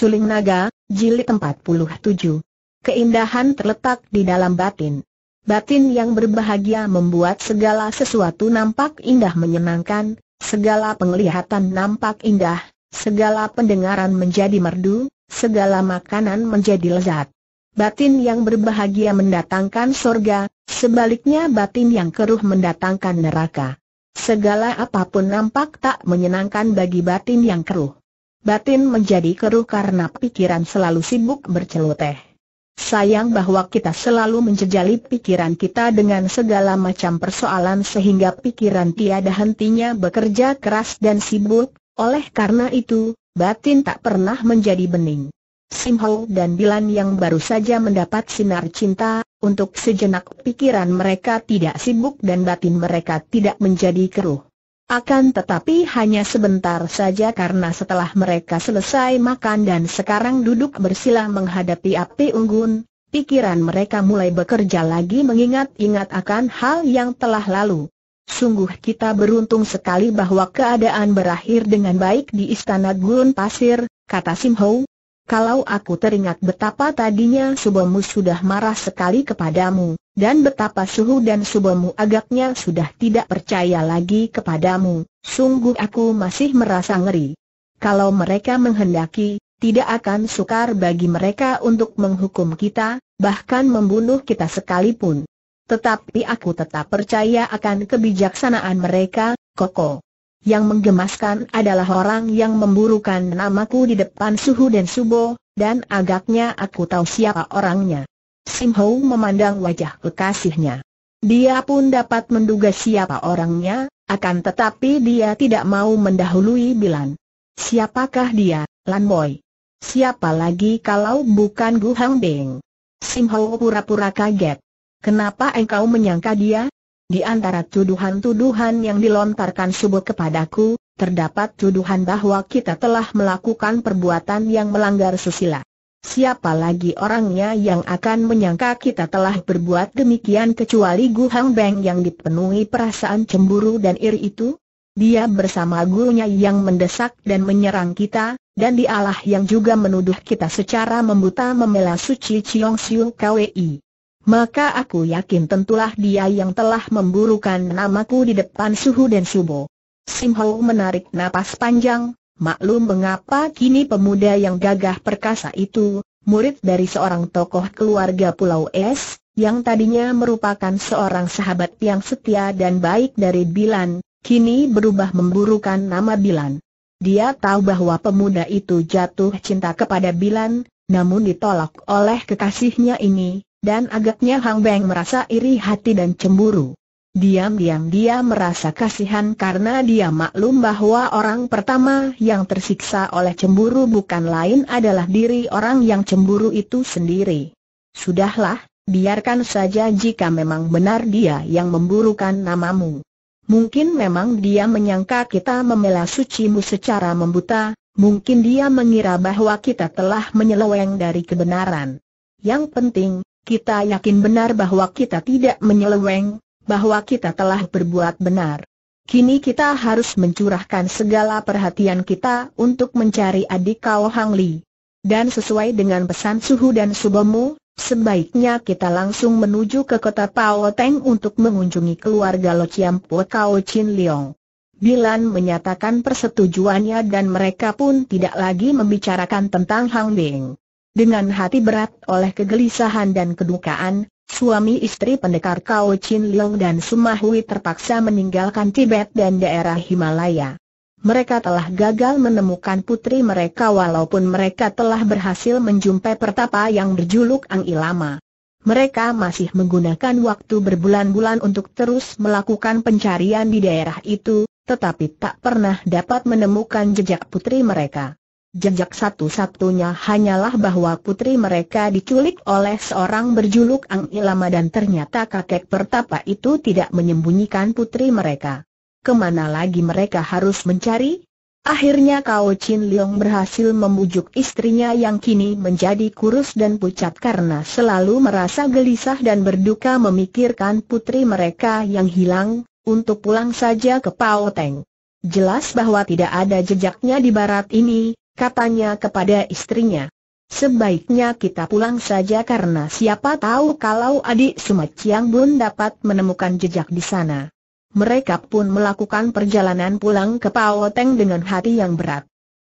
Suling Naga, Jilid 47. Keindahan terletak di dalam batin. Batin yang berbahagia membuat segala sesuatu nampak indah menyenangkan, segala penglihatan nampak indah, segala pendengaran menjadi merdu, segala makanan menjadi lezat. Batin yang berbahagia mendatangkan sorga, sebaliknya batin yang keruh mendatangkan neraka. Segala apapun nampak tak menyenangkan bagi batin yang keruh batin menjadi keruh karena pikiran selalu sibuk berceloteh. Sayang bahwa kita selalu menjejali pikiran kita dengan segala macam persoalan sehingga pikiran tiada hentinya bekerja keras dan sibuk, oleh karena itu, batin tak pernah menjadi bening. Simho dan Dilan yang baru saja mendapat sinar cinta, untuk sejenak pikiran mereka tidak sibuk dan batin mereka tidak menjadi keruh. Akan tetapi hanya sebentar saja karena setelah mereka selesai makan dan sekarang duduk bersila menghadapi api unggun, pikiran mereka mulai bekerja lagi mengingat-ingat akan hal yang telah lalu. Sungguh kita beruntung sekali bahwa keadaan berakhir dengan baik di Istana Gurun Pasir, kata Sim Kalau aku teringat betapa tadinya Subomu sudah marah sekali kepadamu, dan betapa suhu dan subamu agaknya sudah tidak percaya lagi kepadamu, sungguh aku masih merasa ngeri. Kalau mereka menghendaki, tidak akan sukar bagi mereka untuk menghukum kita, bahkan membunuh kita sekalipun. Tetapi aku tetap percaya akan kebijaksanaan mereka, Koko. Yang menggemaskan adalah orang yang memburukan namaku di depan suhu dan subo, dan agaknya aku tahu siapa orangnya. Sim Ho memandang wajah kekasihnya. Dia pun dapat menduga siapa orangnya, akan tetapi dia tidak mau mendahului Bilan. Siapakah dia, Lan Boy? Siapa lagi kalau bukan Gu Hang Beng? Sim Ho pura-pura kaget. Kenapa engkau menyangka dia? Di antara tuduhan-tuduhan yang dilontarkan subuh kepadaku, terdapat tuduhan bahwa kita telah melakukan perbuatan yang melanggar susila. Siapa lagi orangnya yang akan menyangka kita telah berbuat demikian kecuali Gu Hang Beng yang dipenuhi perasaan cemburu dan iri itu? Dia bersama gurunya yang mendesak dan menyerang kita, dan dialah yang juga menuduh kita secara membuta membela Suci Chiong Siu KWI. Maka aku yakin tentulah dia yang telah memburukan namaku di depan Suhu dan Subo. Sim Ho menarik napas panjang, Maklum mengapa kini pemuda yang gagah perkasa itu, murid dari seorang tokoh keluarga Pulau Es, yang tadinya merupakan seorang sahabat yang setia dan baik dari Bilan, kini berubah memburukan nama Bilan. Dia tahu bahwa pemuda itu jatuh cinta kepada Bilan, namun ditolak oleh kekasihnya ini, dan agaknya Hang Beng merasa iri hati dan cemburu. Diam-diam dia merasa kasihan karena dia maklum bahwa orang pertama yang tersiksa oleh cemburu bukan lain adalah diri orang yang cemburu itu sendiri. Sudahlah, biarkan saja jika memang benar dia yang memburukan namamu. Mungkin memang dia menyangka kita memela sucimu secara membuta, mungkin dia mengira bahwa kita telah menyeleweng dari kebenaran. Yang penting, kita yakin benar bahwa kita tidak menyeleweng, bahwa kita telah berbuat benar. Kini kita harus mencurahkan segala perhatian kita untuk mencari adik kau Hang Li. Dan sesuai dengan pesan Suhu dan Subomu, sebaiknya kita langsung menuju ke kota Pao Teng untuk mengunjungi keluarga Lo Chiam Po kau Chin Leong. Bilan menyatakan persetujuannya dan mereka pun tidak lagi membicarakan tentang Hang Bing. Dengan hati berat oleh kegelisahan dan kedukaan, Suami istri pendekar Kao Chin Leong dan Sumahui terpaksa meninggalkan Tibet dan daerah Himalaya. Mereka telah gagal menemukan putri mereka walaupun mereka telah berhasil menjumpai pertapa yang berjuluk Ang Ilama. Mereka masih menggunakan waktu berbulan-bulan untuk terus melakukan pencarian di daerah itu, tetapi tak pernah dapat menemukan jejak putri mereka. Jejak satu-satunya hanyalah bahwa putri mereka diculik oleh seorang berjuluk Ang Ilama dan ternyata kakek pertapa itu tidak menyembunyikan putri mereka. Kemana lagi mereka harus mencari? Akhirnya Kao Chin Leong berhasil membujuk istrinya yang kini menjadi kurus dan pucat karena selalu merasa gelisah dan berduka memikirkan putri mereka yang hilang, untuk pulang saja ke Pao Teng. Jelas bahwa tidak ada jejaknya di barat ini, katanya kepada istrinya. Sebaiknya kita pulang saja karena siapa tahu kalau adik Sumat Chiang Bun dapat menemukan jejak di sana. Mereka pun melakukan perjalanan pulang ke Paoteng dengan hati yang berat.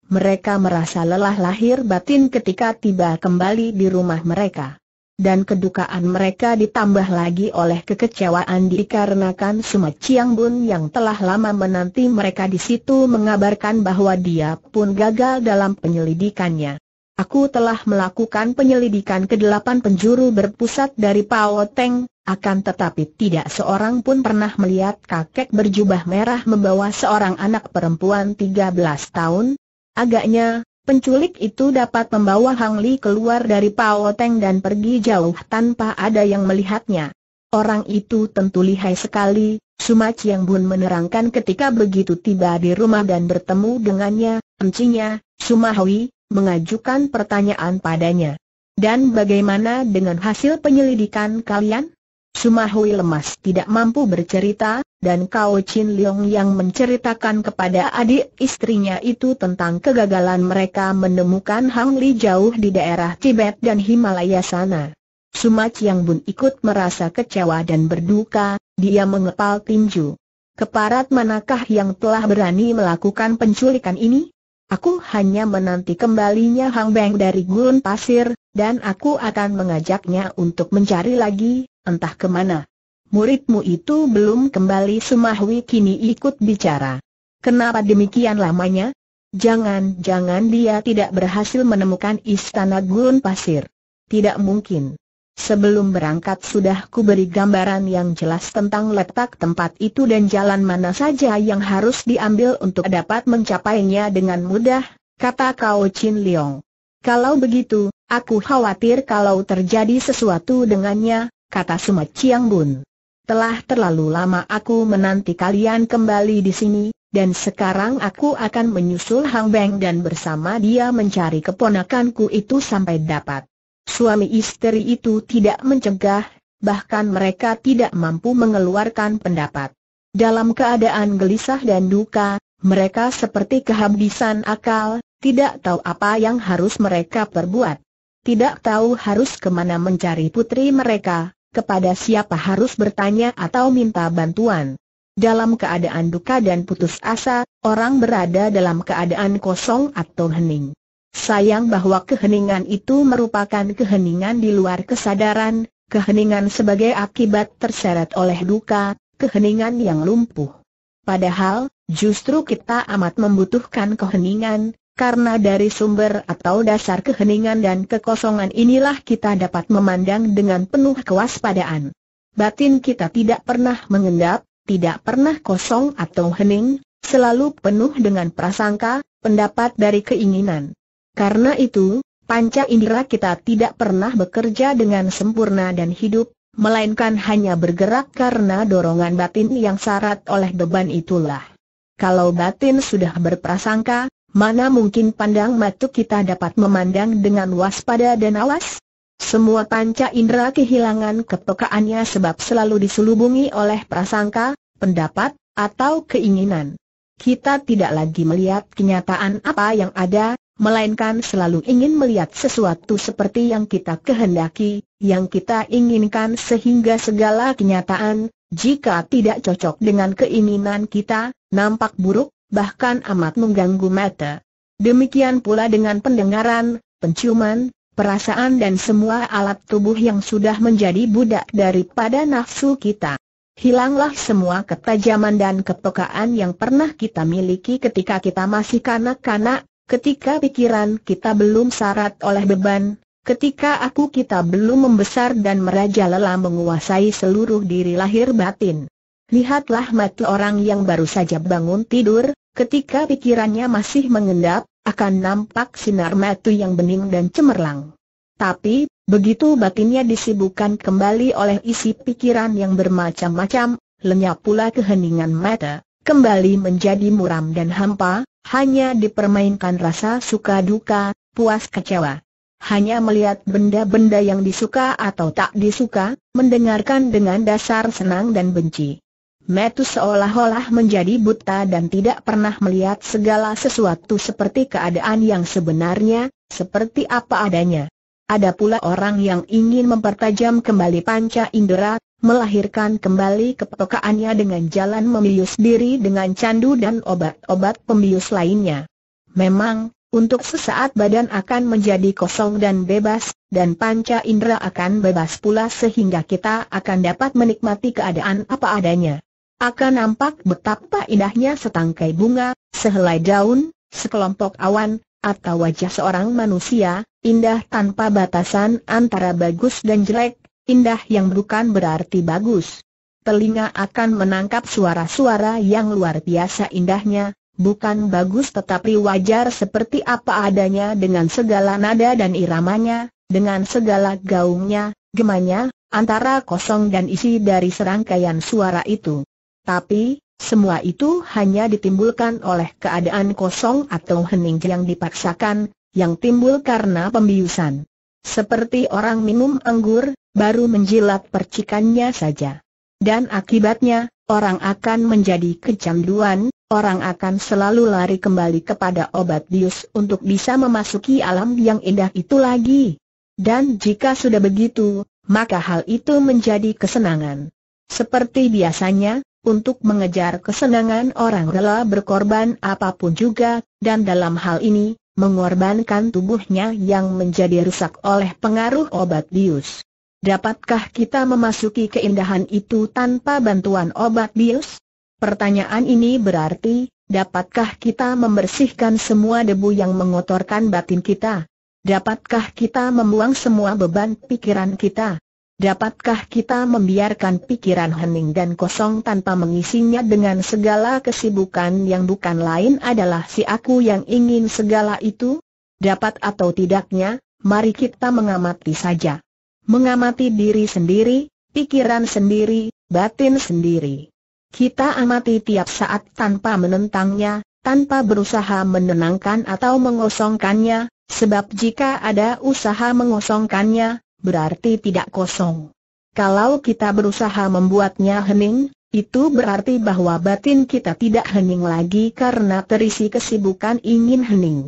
Mereka merasa lelah lahir batin ketika tiba kembali di rumah mereka dan kedukaan mereka ditambah lagi oleh kekecewaan dikarenakan Suma Chiang Bun yang telah lama menanti mereka di situ mengabarkan bahwa dia pun gagal dalam penyelidikannya. Aku telah melakukan penyelidikan ke delapan penjuru berpusat dari Pao Teng, akan tetapi tidak seorang pun pernah melihat kakek berjubah merah membawa seorang anak perempuan 13 tahun. Agaknya, Penculik itu dapat membawa Hang Li keluar dari Pao Teng dan pergi jauh tanpa ada yang melihatnya. Orang itu tentu lihai sekali, Suma Chiang Bun menerangkan ketika begitu tiba di rumah dan bertemu dengannya, encinya, Suma Hui, mengajukan pertanyaan padanya. Dan bagaimana dengan hasil penyelidikan kalian? Suma Hui lemas tidak mampu bercerita, dan Kao Chin Leong yang menceritakan kepada adik istrinya itu tentang kegagalan mereka menemukan Hang Li jauh di daerah Tibet dan Himalaya sana. Sumat Yang Bun ikut merasa kecewa dan berduka, dia mengepal tinju. Keparat manakah yang telah berani melakukan penculikan ini? Aku hanya menanti kembalinya Hang Beng dari gurun pasir, dan aku akan mengajaknya untuk mencari lagi, entah kemana muridmu itu belum kembali Sumahwi kini ikut bicara. Kenapa demikian lamanya? Jangan-jangan dia tidak berhasil menemukan istana gurun pasir. Tidak mungkin. Sebelum berangkat sudah ku beri gambaran yang jelas tentang letak tempat itu dan jalan mana saja yang harus diambil untuk dapat mencapainya dengan mudah, kata Kao Chin Leong. Kalau begitu, aku khawatir kalau terjadi sesuatu dengannya, kata Sumat Chiang Bun telah terlalu lama aku menanti kalian kembali di sini, dan sekarang aku akan menyusul Hang Beng dan bersama dia mencari keponakanku itu sampai dapat. Suami istri itu tidak mencegah, bahkan mereka tidak mampu mengeluarkan pendapat. Dalam keadaan gelisah dan duka, mereka seperti kehabisan akal, tidak tahu apa yang harus mereka perbuat. Tidak tahu harus kemana mencari putri mereka, kepada siapa harus bertanya atau minta bantuan. Dalam keadaan duka dan putus asa, orang berada dalam keadaan kosong atau hening. Sayang bahwa keheningan itu merupakan keheningan di luar kesadaran, keheningan sebagai akibat terseret oleh duka, keheningan yang lumpuh. Padahal, justru kita amat membutuhkan keheningan, karena dari sumber atau dasar keheningan dan kekosongan inilah kita dapat memandang dengan penuh kewaspadaan. Batin kita tidak pernah mengendap, tidak pernah kosong atau hening, selalu penuh dengan prasangka, pendapat dari keinginan. Karena itu, panca indera kita tidak pernah bekerja dengan sempurna dan hidup, melainkan hanya bergerak karena dorongan batin yang syarat oleh beban itulah. Kalau batin sudah berprasangka, Mana mungkin pandang mata kita dapat memandang dengan waspada dan awas? Semua panca indera kehilangan kepekaannya sebab selalu diselubungi oleh prasangka, pendapat, atau keinginan. Kita tidak lagi melihat kenyataan apa yang ada, melainkan selalu ingin melihat sesuatu seperti yang kita kehendaki, yang kita inginkan sehingga segala kenyataan, jika tidak cocok dengan keinginan kita, nampak buruk, bahkan amat mengganggu mata. Demikian pula dengan pendengaran, penciuman, perasaan dan semua alat tubuh yang sudah menjadi budak daripada nafsu kita. Hilanglah semua ketajaman dan kepekaan yang pernah kita miliki ketika kita masih kanak-kanak, ketika pikiran kita belum syarat oleh beban, ketika aku kita belum membesar dan merajalela menguasai seluruh diri lahir batin. Lihatlah mata orang yang baru saja bangun tidur, Ketika pikirannya masih mengendap, akan nampak sinar mata yang bening dan cemerlang. Tapi, begitu batinnya disibukkan kembali oleh isi pikiran yang bermacam-macam, lenyap pula keheningan mata, kembali menjadi muram dan hampa, hanya dipermainkan rasa suka duka, puas kecewa. Hanya melihat benda-benda yang disuka atau tak disuka, mendengarkan dengan dasar senang dan benci. Metu seolah-olah menjadi buta dan tidak pernah melihat segala sesuatu seperti keadaan yang sebenarnya, seperti apa adanya. Ada pula orang yang ingin mempertajam kembali panca indera, melahirkan kembali kepekaannya dengan jalan membius diri dengan candu dan obat-obat pembius lainnya. Memang, untuk sesaat badan akan menjadi kosong dan bebas, dan panca indera akan bebas pula sehingga kita akan dapat menikmati keadaan apa adanya. Akan nampak betapa indahnya setangkai bunga, sehelai daun, sekelompok awan, atau wajah seorang manusia, indah tanpa batasan antara bagus dan jelek, indah yang bukan berarti bagus. Telinga akan menangkap suara-suara yang luar biasa indahnya, bukan bagus tetapi wajar seperti apa adanya dengan segala nada dan iramanya, dengan segala gaungnya, gemanya, antara kosong dan isi dari serangkaian suara itu. Tapi, semua itu hanya ditimbulkan oleh keadaan kosong atau hening yang dipaksakan, yang timbul karena pembiusan. Seperti orang minum anggur, baru menjilat percikannya saja. Dan akibatnya, orang akan menjadi kecanduan, orang akan selalu lari kembali kepada obat bius untuk bisa memasuki alam yang indah itu lagi. Dan jika sudah begitu, maka hal itu menjadi kesenangan. Seperti biasanya, untuk mengejar kesenangan orang rela berkorban apapun juga, dan dalam hal ini, mengorbankan tubuhnya yang menjadi rusak oleh pengaruh obat bius. Dapatkah kita memasuki keindahan itu tanpa bantuan obat bius? Pertanyaan ini berarti, dapatkah kita membersihkan semua debu yang mengotorkan batin kita? Dapatkah kita membuang semua beban pikiran kita? Dapatkah kita membiarkan pikiran hening dan kosong tanpa mengisinya dengan segala kesibukan yang bukan lain adalah si aku yang ingin segala itu? Dapat atau tidaknya, mari kita mengamati saja. Mengamati diri sendiri, pikiran sendiri, batin sendiri. Kita amati tiap saat tanpa menentangnya, tanpa berusaha menenangkan atau mengosongkannya, sebab jika ada usaha mengosongkannya, berarti tidak kosong. Kalau kita berusaha membuatnya hening, itu berarti bahwa batin kita tidak hening lagi karena terisi kesibukan ingin hening.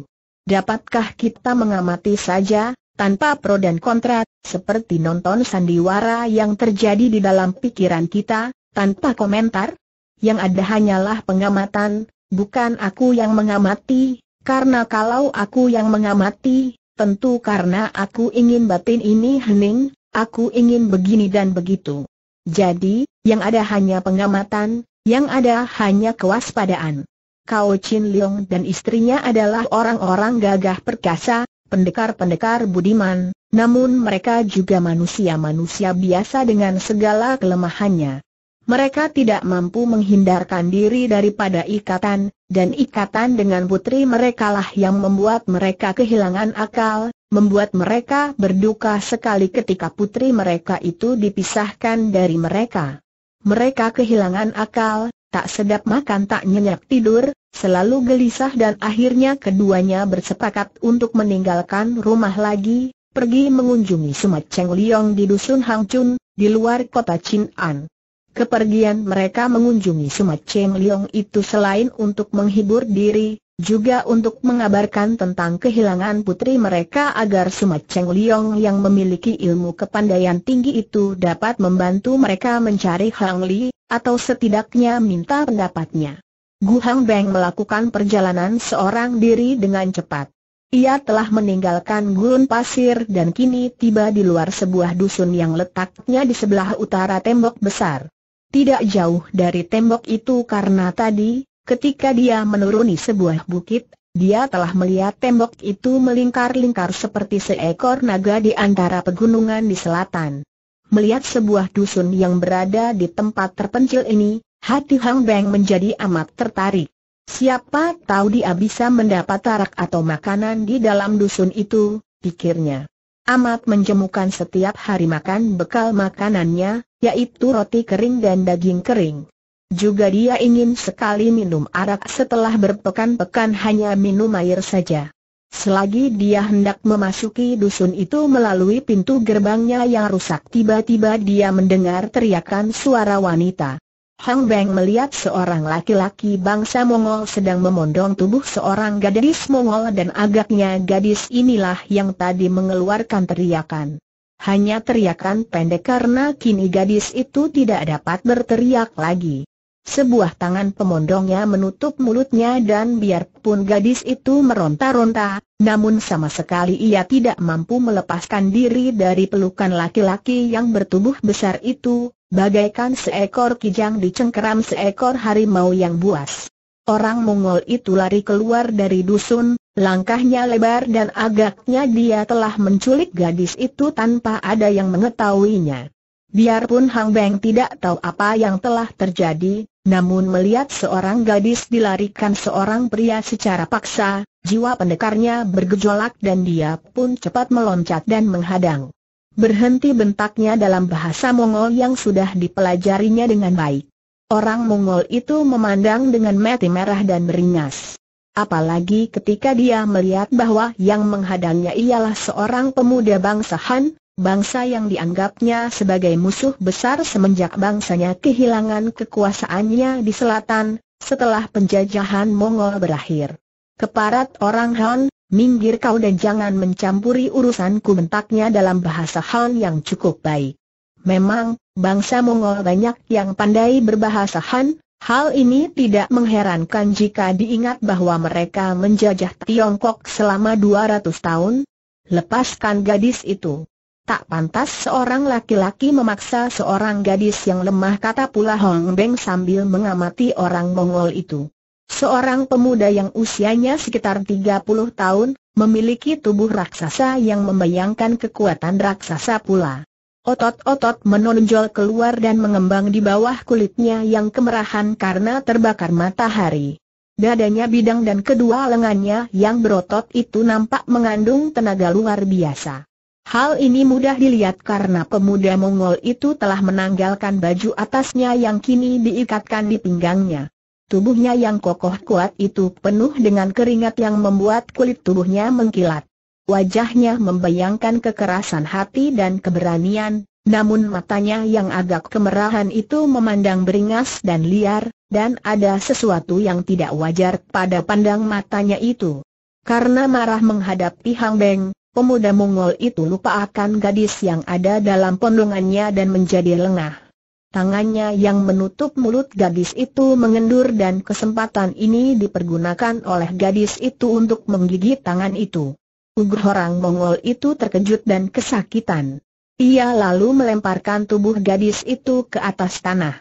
Dapatkah kita mengamati saja, tanpa pro dan kontra, seperti nonton sandiwara yang terjadi di dalam pikiran kita, tanpa komentar? Yang ada hanyalah pengamatan, bukan aku yang mengamati, karena kalau aku yang mengamati, tentu karena aku ingin batin ini hening, aku ingin begini dan begitu. Jadi, yang ada hanya pengamatan, yang ada hanya kewaspadaan. Kau Chin Leong dan istrinya adalah orang-orang gagah perkasa, pendekar-pendekar budiman, namun mereka juga manusia-manusia biasa dengan segala kelemahannya. Mereka tidak mampu menghindarkan diri daripada ikatan, dan ikatan dengan putri merekalah yang membuat mereka kehilangan akal, membuat mereka berduka sekali ketika putri mereka itu dipisahkan dari mereka. Mereka kehilangan akal, tak sedap makan tak nyenyak tidur, selalu gelisah dan akhirnya keduanya bersepakat untuk meninggalkan rumah lagi, pergi mengunjungi Sumat Cheng Liong di Dusun Hangchun, di luar kota Chin'an. Kepergian mereka mengunjungi Sumat Cheng Leong itu selain untuk menghibur diri, juga untuk mengabarkan tentang kehilangan putri mereka agar Sumat Cheng Leong yang memiliki ilmu kepandaian tinggi itu dapat membantu mereka mencari Hang Li, atau setidaknya minta pendapatnya. Gu Hang Beng melakukan perjalanan seorang diri dengan cepat. Ia telah meninggalkan gurun pasir dan kini tiba di luar sebuah dusun yang letaknya di sebelah utara tembok besar. Tidak jauh dari tembok itu karena tadi, ketika dia menuruni sebuah bukit, dia telah melihat tembok itu melingkar-lingkar seperti seekor naga di antara pegunungan di selatan. Melihat sebuah dusun yang berada di tempat terpencil ini, hati Hang Beng menjadi amat tertarik. Siapa tahu dia bisa mendapat tarak atau makanan di dalam dusun itu, pikirnya. Amat menjemukan setiap hari makan bekal makanannya, yaitu roti kering dan daging kering. Juga dia ingin sekali minum arak setelah berpekan-pekan hanya minum air saja. Selagi dia hendak memasuki dusun itu melalui pintu gerbangnya yang rusak tiba-tiba dia mendengar teriakan suara wanita. Hang Beng melihat seorang laki-laki bangsa Mongol sedang memondong tubuh seorang gadis Mongol dan agaknya gadis inilah yang tadi mengeluarkan teriakan. Hanya teriakan pendek karena kini gadis itu tidak dapat berteriak lagi. Sebuah tangan pemondongnya menutup mulutnya dan biarpun gadis itu meronta-ronta, namun sama sekali ia tidak mampu melepaskan diri dari pelukan laki-laki yang bertubuh besar itu, Bagaikan seekor kijang dicengkeram seekor harimau yang buas. Orang Mongol itu lari keluar dari dusun, langkahnya lebar dan agaknya dia telah menculik gadis itu tanpa ada yang mengetahuinya. Biarpun Hang Beng tidak tahu apa yang telah terjadi, namun melihat seorang gadis dilarikan seorang pria secara paksa, jiwa pendekarnya bergejolak dan dia pun cepat meloncat dan menghadang. Berhenti bentaknya dalam bahasa Mongol yang sudah dipelajarinya dengan baik. Orang Mongol itu memandang dengan mati merah dan beringas. Apalagi ketika dia melihat bahwa yang menghadangnya ialah seorang pemuda bangsa Han, bangsa yang dianggapnya sebagai musuh besar semenjak bangsanya kehilangan kekuasaannya di selatan, setelah penjajahan Mongol berakhir. Keparat orang Han, Minggir kau dan jangan mencampuri urusanku bentaknya dalam bahasa Han yang cukup baik. Memang, bangsa Mongol banyak yang pandai berbahasa Han, hal ini tidak mengherankan jika diingat bahwa mereka menjajah Tiongkok selama 200 tahun. Lepaskan gadis itu. Tak pantas seorang laki-laki memaksa seorang gadis yang lemah kata pula Hong Beng sambil mengamati orang Mongol itu. Seorang pemuda yang usianya sekitar 30 tahun, memiliki tubuh raksasa yang membayangkan kekuatan raksasa pula. Otot-otot menonjol keluar dan mengembang di bawah kulitnya yang kemerahan karena terbakar matahari. Dadanya bidang dan kedua lengannya yang berotot itu nampak mengandung tenaga luar biasa. Hal ini mudah dilihat karena pemuda Mongol itu telah menanggalkan baju atasnya yang kini diikatkan di pinggangnya. Tubuhnya yang kokoh kuat itu penuh dengan keringat yang membuat kulit tubuhnya mengkilat. Wajahnya membayangkan kekerasan hati dan keberanian, namun matanya yang agak kemerahan itu memandang beringas dan liar, dan ada sesuatu yang tidak wajar pada pandang matanya itu. Karena marah menghadapi Hang Beng, pemuda Mongol itu lupa akan gadis yang ada dalam pondongannya dan menjadi lengah. Tangannya yang menutup mulut gadis itu mengendur dan kesempatan ini dipergunakan oleh gadis itu untuk menggigit tangan itu. Ugur orang Mongol itu terkejut dan kesakitan. Ia lalu melemparkan tubuh gadis itu ke atas tanah.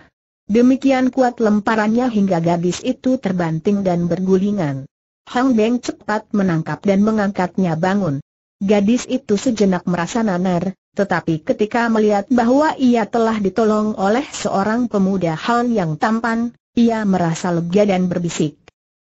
Demikian kuat lemparannya hingga gadis itu terbanting dan bergulingan. Hang Beng cepat menangkap dan mengangkatnya bangun. Gadis itu sejenak merasa nanar, tetapi ketika melihat bahwa ia telah ditolong oleh seorang pemuda Han yang tampan, ia merasa lega dan berbisik.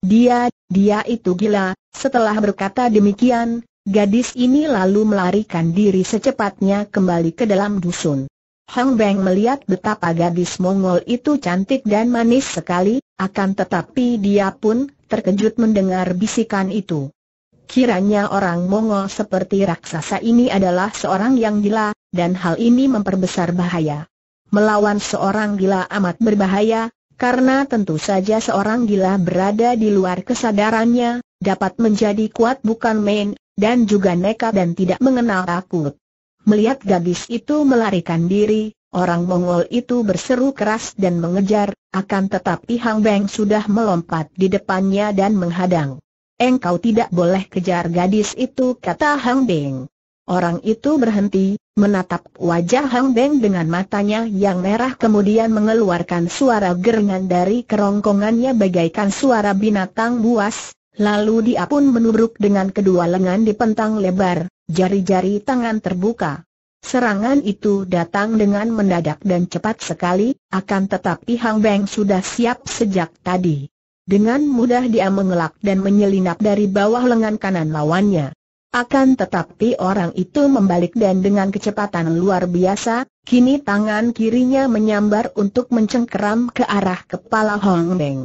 Dia, dia itu gila, setelah berkata demikian, gadis ini lalu melarikan diri secepatnya kembali ke dalam dusun. Hang Beng melihat betapa gadis Mongol itu cantik dan manis sekali, akan tetapi dia pun terkejut mendengar bisikan itu. Kiranya orang Mongol seperti raksasa ini adalah seorang yang gila, dan hal ini memperbesar bahaya. Melawan seorang gila amat berbahaya, karena tentu saja seorang gila berada di luar kesadarannya, dapat menjadi kuat bukan main, dan juga nekat dan tidak mengenal takut. Melihat gadis itu melarikan diri, orang Mongol itu berseru keras dan mengejar, akan tetapi Hang Beng sudah melompat di depannya dan menghadang. Engkau tidak boleh kejar gadis itu kata Hang Beng. Orang itu berhenti, menatap wajah Hang Beng dengan matanya yang merah kemudian mengeluarkan suara gerengan dari kerongkongannya bagaikan suara binatang buas, lalu dia pun menubruk dengan kedua lengan di pentang lebar, jari-jari tangan terbuka. Serangan itu datang dengan mendadak dan cepat sekali, akan tetapi Hang Beng sudah siap sejak tadi. Dengan mudah dia mengelak dan menyelinap dari bawah lengan kanan lawannya. Akan tetapi orang itu membalik dan dengan kecepatan luar biasa, kini tangan kirinya menyambar untuk mencengkeram ke arah kepala Hong Beng.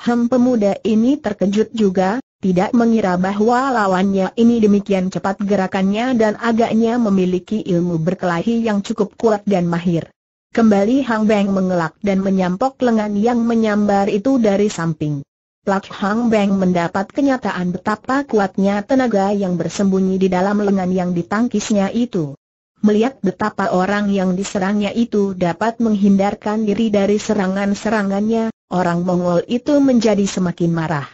Hem pemuda ini terkejut juga, tidak mengira bahwa lawannya ini demikian cepat gerakannya dan agaknya memiliki ilmu berkelahi yang cukup kuat dan mahir. Kembali Hang Beng mengelak dan menyampok lengan yang menyambar itu dari samping. Plak Hang Beng mendapat kenyataan betapa kuatnya tenaga yang bersembunyi di dalam lengan yang ditangkisnya itu. Melihat betapa orang yang diserangnya itu dapat menghindarkan diri dari serangan-serangannya, orang Mongol itu menjadi semakin marah.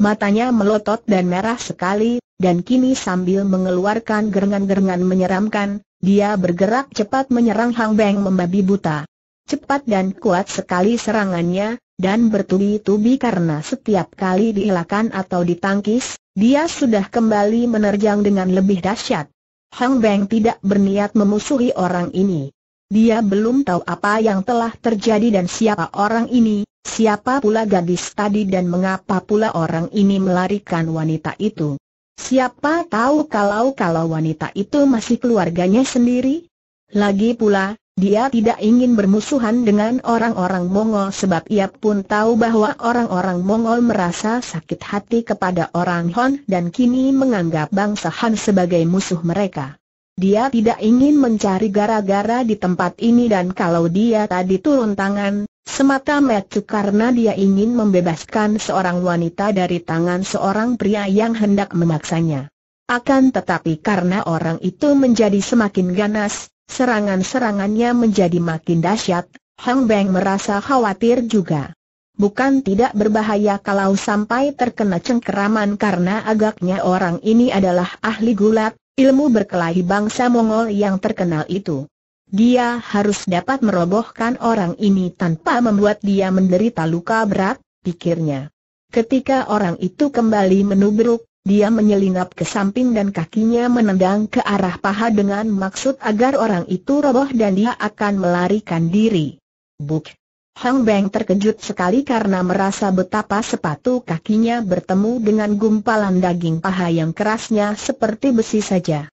Matanya melotot dan merah sekali, dan kini sambil mengeluarkan gerengan-gerengan menyeramkan, dia bergerak cepat menyerang Hang Beng membabi buta. Cepat dan kuat sekali serangannya, dan bertubi-tubi karena setiap kali dielakkan atau ditangkis, dia sudah kembali menerjang dengan lebih dahsyat. Hang Beng tidak berniat memusuhi orang ini. Dia belum tahu apa yang telah terjadi dan siapa orang ini, siapa pula gadis tadi dan mengapa pula orang ini melarikan wanita itu. Siapa tahu kalau-kalau wanita itu masih keluarganya sendiri? Lagi pula, dia tidak ingin bermusuhan dengan orang-orang Mongol sebab ia pun tahu bahwa orang-orang Mongol merasa sakit hati kepada orang Han dan kini menganggap bangsa Han sebagai musuh mereka. Dia tidak ingin mencari gara-gara di tempat ini dan kalau dia tadi turun tangan, semata-mata karena dia ingin membebaskan seorang wanita dari tangan seorang pria yang hendak memaksanya. Akan tetapi karena orang itu menjadi semakin ganas, serangan-serangannya menjadi makin dahsyat, Hang Beng merasa khawatir juga. Bukan tidak berbahaya kalau sampai terkena cengkeraman karena agaknya orang ini adalah ahli gulat, ilmu berkelahi bangsa Mongol yang terkenal itu. Dia harus dapat merobohkan orang ini tanpa membuat dia menderita luka berat, pikirnya. Ketika orang itu kembali menubruk, dia menyelinap ke samping dan kakinya menendang ke arah paha dengan maksud agar orang itu roboh dan dia akan melarikan diri. Buk! Hang Beng terkejut sekali karena merasa betapa sepatu kakinya bertemu dengan gumpalan daging paha yang kerasnya seperti besi saja.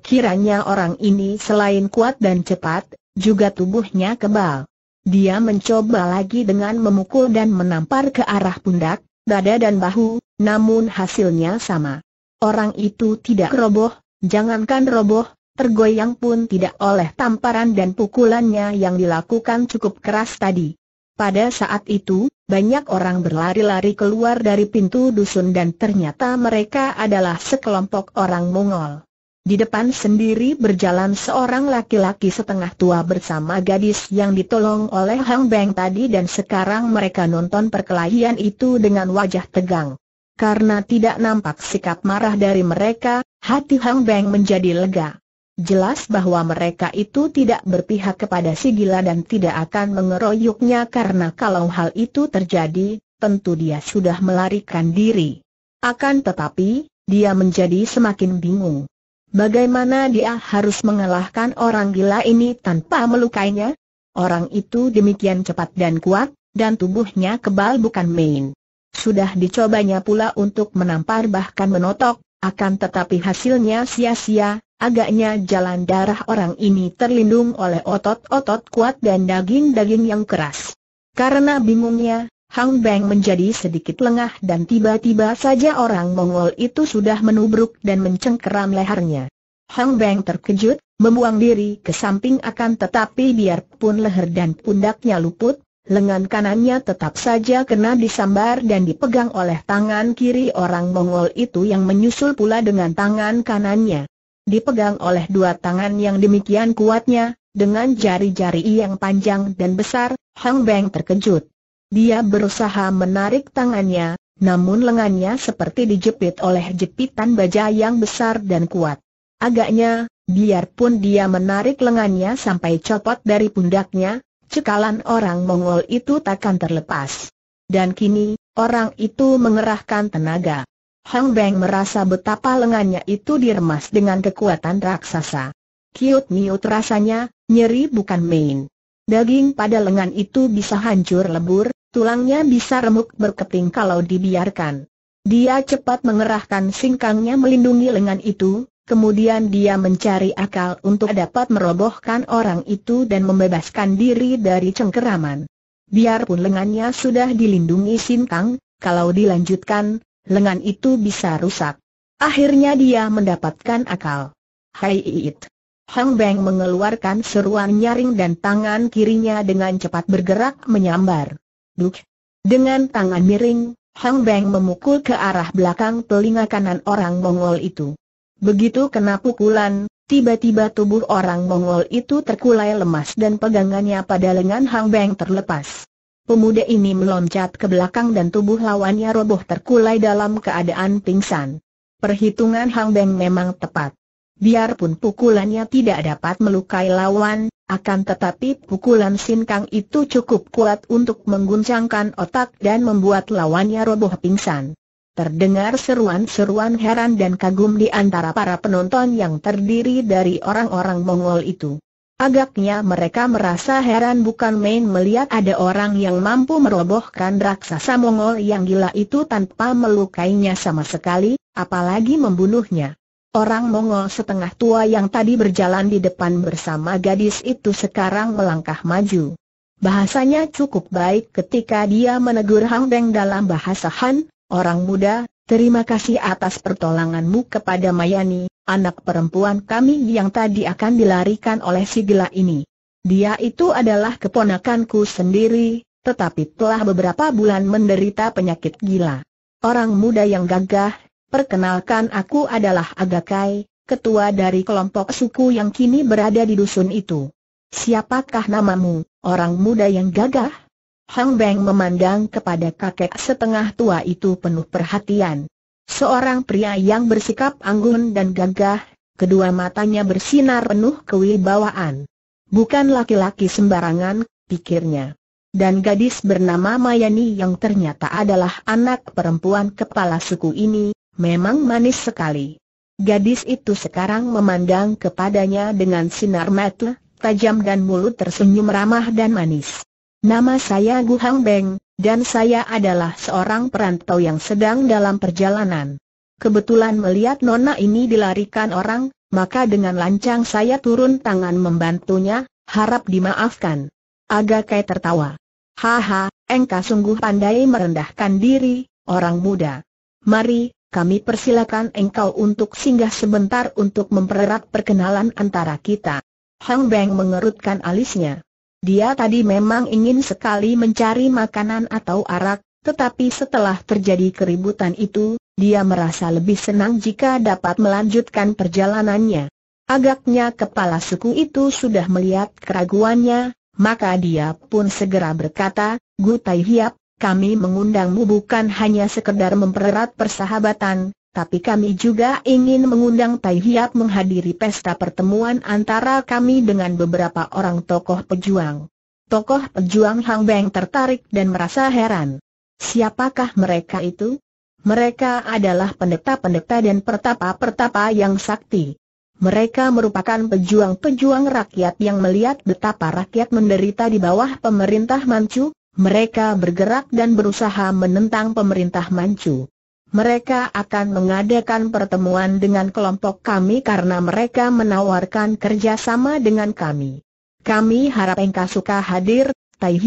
Kiranya orang ini selain kuat dan cepat, juga tubuhnya kebal. Dia mencoba lagi dengan memukul dan menampar ke arah pundak, dada dan bahu, namun hasilnya sama. Orang itu tidak roboh, jangankan roboh, tergoyang pun tidak oleh tamparan dan pukulannya yang dilakukan cukup keras tadi. Pada saat itu, banyak orang berlari-lari keluar dari pintu dusun dan ternyata mereka adalah sekelompok orang Mongol. Di depan sendiri berjalan seorang laki-laki setengah tua bersama gadis yang ditolong oleh Hang Beng tadi dan sekarang mereka nonton perkelahian itu dengan wajah tegang. Karena tidak nampak sikap marah dari mereka, hati Hang Beng menjadi lega. Jelas bahwa mereka itu tidak berpihak kepada si gila dan tidak akan mengeroyoknya karena kalau hal itu terjadi, tentu dia sudah melarikan diri. Akan tetapi, dia menjadi semakin bingung. Bagaimana dia harus mengalahkan orang gila ini tanpa melukainya? Orang itu demikian cepat dan kuat, dan tubuhnya kebal bukan main. Sudah dicobanya pula untuk menampar bahkan menotok, akan tetapi hasilnya sia-sia, Agaknya jalan darah orang ini terlindung oleh otot-otot kuat dan daging-daging yang keras. Karena bingungnya, Hang Beng menjadi sedikit lengah dan tiba-tiba saja orang Mongol itu sudah menubruk dan mencengkeram lehernya. Hang Beng terkejut, membuang diri ke samping akan tetapi biarpun leher dan pundaknya luput, lengan kanannya tetap saja kena disambar dan dipegang oleh tangan kiri orang Mongol itu yang menyusul pula dengan tangan kanannya dipegang oleh dua tangan yang demikian kuatnya, dengan jari-jari yang panjang dan besar, Hang Beng terkejut. Dia berusaha menarik tangannya, namun lengannya seperti dijepit oleh jepitan baja yang besar dan kuat. Agaknya, biarpun dia menarik lengannya sampai copot dari pundaknya, cekalan orang Mongol itu takkan terlepas. Dan kini, orang itu mengerahkan tenaga. Hang Beng merasa betapa lengannya itu diremas dengan kekuatan raksasa. Kiut miut rasanya, nyeri bukan main. Daging pada lengan itu bisa hancur lebur, tulangnya bisa remuk berkeping kalau dibiarkan. Dia cepat mengerahkan singkangnya melindungi lengan itu, kemudian dia mencari akal untuk dapat merobohkan orang itu dan membebaskan diri dari cengkeraman. Biarpun lengannya sudah dilindungi singkang, kalau dilanjutkan, lengan itu bisa rusak. Akhirnya dia mendapatkan akal. Hai it. Hang Beng mengeluarkan seruan nyaring dan tangan kirinya dengan cepat bergerak menyambar. Duk. Dengan tangan miring, Hang Beng memukul ke arah belakang telinga kanan orang Mongol itu. Begitu kena pukulan, tiba-tiba tubuh orang Mongol itu terkulai lemas dan pegangannya pada lengan Hang Beng terlepas. Pemuda ini meloncat ke belakang dan tubuh lawannya roboh terkulai dalam keadaan pingsan. Perhitungan Hang Beng memang tepat. Biarpun pukulannya tidak dapat melukai lawan, akan tetapi pukulan sinkang itu cukup kuat untuk mengguncangkan otak dan membuat lawannya roboh pingsan. Terdengar seruan-seruan heran dan kagum di antara para penonton yang terdiri dari orang-orang Mongol itu. Agaknya mereka merasa heran bukan main melihat ada orang yang mampu merobohkan raksasa Mongol yang gila itu tanpa melukainya sama sekali, apalagi membunuhnya. Orang Mongol setengah tua yang tadi berjalan di depan bersama gadis itu sekarang melangkah maju. Bahasanya cukup baik ketika dia menegur Hang Deng dalam bahasa Han, orang muda, Terima kasih atas pertolonganmu kepada Mayani, anak perempuan kami yang tadi akan dilarikan oleh si gila ini. Dia itu adalah keponakanku sendiri, tetapi telah beberapa bulan menderita penyakit gila. Orang muda yang gagah, perkenalkan aku adalah Agakai, ketua dari kelompok suku yang kini berada di dusun itu. Siapakah namamu, orang muda yang gagah? Hang Beng memandang kepada kakek setengah tua itu penuh perhatian. Seorang pria yang bersikap anggun dan gagah, kedua matanya bersinar penuh kewibawaan. Bukan laki-laki sembarangan, pikirnya. Dan gadis bernama Mayani yang ternyata adalah anak perempuan kepala suku ini, memang manis sekali. Gadis itu sekarang memandang kepadanya dengan sinar mata, tajam dan mulut tersenyum ramah dan manis. Nama saya Gu Hang Beng, dan saya adalah seorang perantau yang sedang dalam perjalanan. Kebetulan melihat nona ini dilarikan orang, maka dengan lancang saya turun tangan membantunya, harap dimaafkan. Agakai tertawa. Haha, engkau sungguh pandai merendahkan diri, orang muda. Mari, kami persilakan engkau untuk singgah sebentar untuk mempererat perkenalan antara kita. Hang Beng mengerutkan alisnya. Dia tadi memang ingin sekali mencari makanan atau arak, tetapi setelah terjadi keributan itu, dia merasa lebih senang jika dapat melanjutkan perjalanannya. Agaknya kepala suku itu sudah melihat keraguannya, maka dia pun segera berkata, Gutai Hiap, kami mengundangmu bukan hanya sekedar mempererat persahabatan, tapi kami juga ingin mengundang Tai Hiap menghadiri pesta pertemuan antara kami dengan beberapa orang tokoh pejuang. Tokoh pejuang Hang Beng tertarik dan merasa heran. Siapakah mereka itu? Mereka adalah pendeta-pendeta dan pertapa-pertapa yang sakti. Mereka merupakan pejuang-pejuang rakyat yang melihat betapa rakyat menderita di bawah pemerintah Manchu, mereka bergerak dan berusaha menentang pemerintah Manchu mereka akan mengadakan pertemuan dengan kelompok kami karena mereka menawarkan kerjasama dengan kami. Kami harap engkau suka hadir, Tai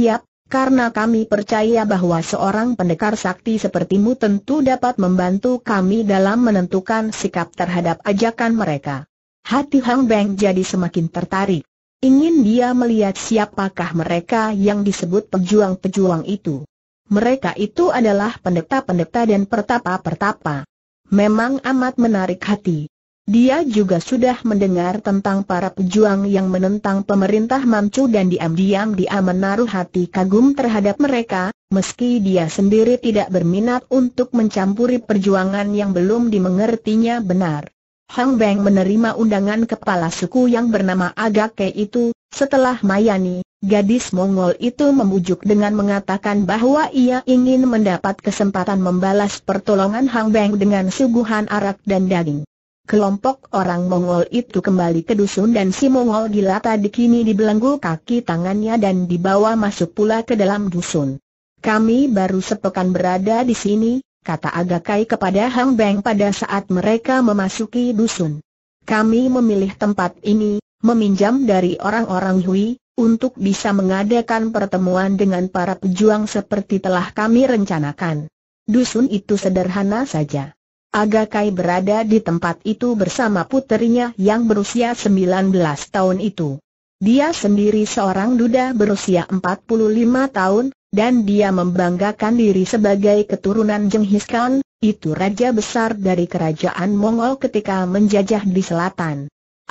karena kami percaya bahwa seorang pendekar sakti sepertimu tentu dapat membantu kami dalam menentukan sikap terhadap ajakan mereka. Hati Hang Beng jadi semakin tertarik. Ingin dia melihat siapakah mereka yang disebut pejuang-pejuang itu. Mereka itu adalah pendeta-pendeta dan pertapa-pertapa. Memang amat menarik hati. Dia juga sudah mendengar tentang para pejuang yang menentang pemerintah Mamcu dan diam-diam dia menaruh hati kagum terhadap mereka, meski dia sendiri tidak berminat untuk mencampuri perjuangan yang belum dimengertinya benar. Hang Beng menerima undangan kepala suku yang bernama Agake itu, setelah Mayani, Gadis Mongol itu membujuk dengan mengatakan bahwa ia ingin mendapat kesempatan membalas pertolongan Hang Beng dengan suguhan arak dan daging. Kelompok orang Mongol itu kembali ke dusun dan si Mongol gila tadi kini dibelenggu kaki tangannya dan dibawa masuk pula ke dalam dusun. Kami baru sepekan berada di sini, kata Agakai kepada Hang Beng pada saat mereka memasuki dusun. Kami memilih tempat ini, meminjam dari orang-orang Hui, untuk bisa mengadakan pertemuan dengan para pejuang seperti telah kami rencanakan. Dusun itu sederhana saja. Agakai berada di tempat itu bersama puterinya yang berusia 19 tahun itu. Dia sendiri seorang duda berusia 45 tahun, dan dia membanggakan diri sebagai keturunan Jenghis Khan, itu raja besar dari kerajaan Mongol ketika menjajah di selatan.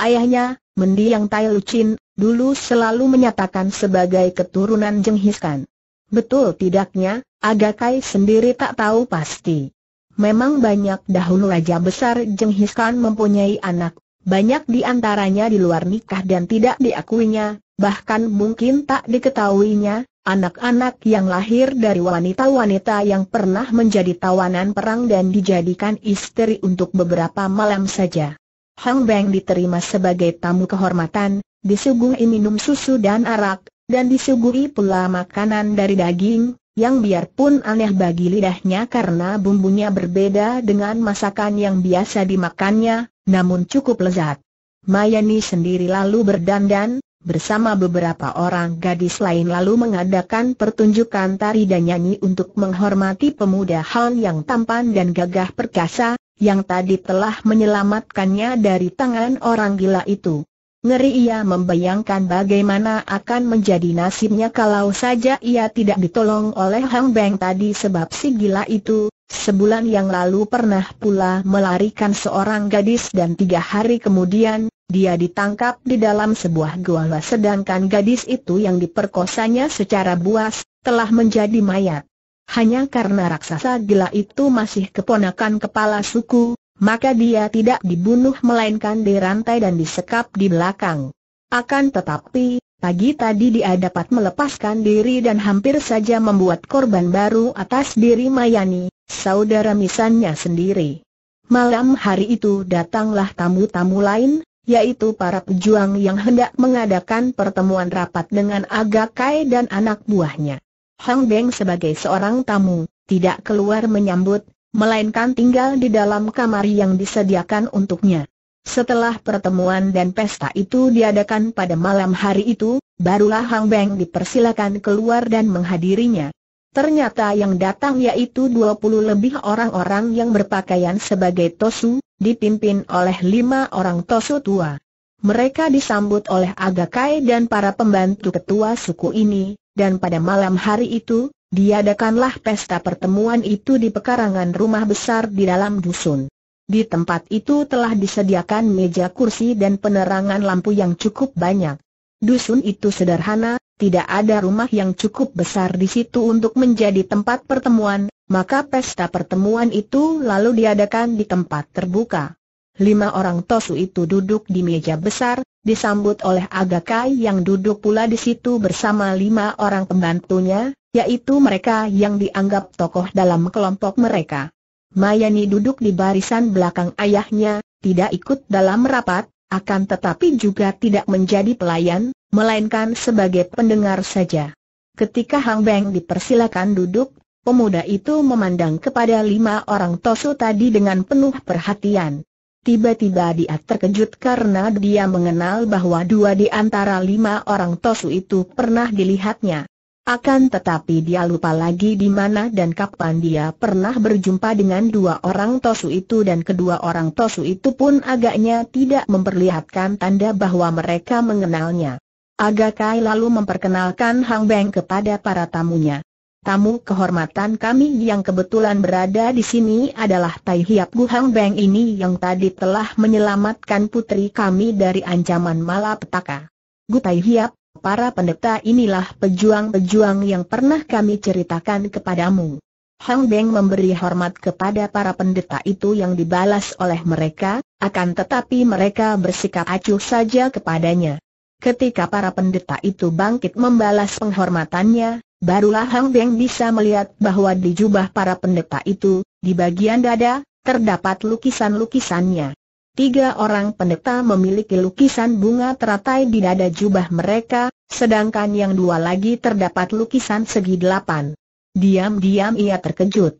Ayahnya, mendiang Tai Lucin, dulu selalu menyatakan sebagai keturunan Jenghis Khan. Betul tidaknya, Agakai sendiri tak tahu pasti. Memang banyak dahulu Raja Besar Jenghis Khan mempunyai anak, banyak di antaranya di luar nikah dan tidak diakuinya, bahkan mungkin tak diketahuinya, anak-anak yang lahir dari wanita-wanita yang pernah menjadi tawanan perang dan dijadikan istri untuk beberapa malam saja. Hang Beng diterima sebagai tamu kehormatan, disuguhi minum susu dan arak, dan disuguhi pula makanan dari daging, yang biarpun aneh bagi lidahnya karena bumbunya berbeda dengan masakan yang biasa dimakannya, namun cukup lezat. Mayani sendiri lalu berdandan, bersama beberapa orang gadis lain lalu mengadakan pertunjukan tari dan nyanyi untuk menghormati pemuda Han yang tampan dan gagah perkasa, yang tadi telah menyelamatkannya dari tangan orang gila itu. Ngeri ia membayangkan bagaimana akan menjadi nasibnya kalau saja ia tidak ditolong oleh Hang Beng tadi sebab si gila itu, sebulan yang lalu pernah pula melarikan seorang gadis dan tiga hari kemudian, dia ditangkap di dalam sebuah gua sedangkan gadis itu yang diperkosanya secara buas, telah menjadi mayat. Hanya karena raksasa gila itu masih keponakan kepala suku, maka dia tidak dibunuh melainkan dirantai dan disekap di belakang. Akan tetapi, pagi tadi dia dapat melepaskan diri dan hampir saja membuat korban baru atas diri Mayani, saudara misannya sendiri. Malam hari itu datanglah tamu-tamu lain, yaitu para pejuang yang hendak mengadakan pertemuan rapat dengan Kai dan anak buahnya. Hang Beng sebagai seorang tamu, tidak keluar menyambut, melainkan tinggal di dalam kamar yang disediakan untuknya. Setelah pertemuan dan pesta itu diadakan pada malam hari itu, barulah Hang Beng dipersilakan keluar dan menghadirinya. Ternyata yang datang yaitu 20 lebih orang-orang yang berpakaian sebagai tosu, dipimpin oleh lima orang tosu tua. Mereka disambut oleh Agakai dan para pembantu ketua suku ini, dan pada malam hari itu, Diadakanlah pesta pertemuan itu di pekarangan rumah besar di dalam dusun. Di tempat itu telah disediakan meja kursi dan penerangan lampu yang cukup banyak. Dusun itu sederhana, tidak ada rumah yang cukup besar di situ untuk menjadi tempat pertemuan, maka pesta pertemuan itu lalu diadakan di tempat terbuka. Lima orang Tosu itu duduk di meja besar, disambut oleh Agakai yang duduk pula di situ bersama lima orang pembantunya, yaitu mereka yang dianggap tokoh dalam kelompok mereka. Mayani duduk di barisan belakang ayahnya, tidak ikut dalam rapat, akan tetapi juga tidak menjadi pelayan, melainkan sebagai pendengar saja. Ketika Hang Beng dipersilakan duduk, pemuda itu memandang kepada lima orang Tosu tadi dengan penuh perhatian. Tiba-tiba dia terkejut karena dia mengenal bahwa dua di antara lima orang Tosu itu pernah dilihatnya. Akan tetapi dia lupa lagi di mana dan kapan dia pernah berjumpa dengan dua orang Tosu itu dan kedua orang Tosu itu pun agaknya tidak memperlihatkan tanda bahwa mereka mengenalnya. Agakai lalu memperkenalkan Hang Beng kepada para tamunya. Tamu kehormatan kami yang kebetulan berada di sini adalah Tai Hiap Hang Beng ini yang tadi telah menyelamatkan putri kami dari ancaman malapetaka. Gu Tai Hiap, para pendeta inilah pejuang-pejuang yang pernah kami ceritakan kepadamu. Hang Beng memberi hormat kepada para pendeta itu yang dibalas oleh mereka, akan tetapi mereka bersikap acuh saja kepadanya. Ketika para pendeta itu bangkit membalas penghormatannya, Barulah Hang Beng bisa melihat bahwa di jubah para pendeta itu, di bagian dada, terdapat lukisan-lukisannya. Tiga orang pendeta memiliki lukisan bunga teratai di dada jubah mereka, sedangkan yang dua lagi terdapat lukisan segi delapan. Diam-diam ia terkejut.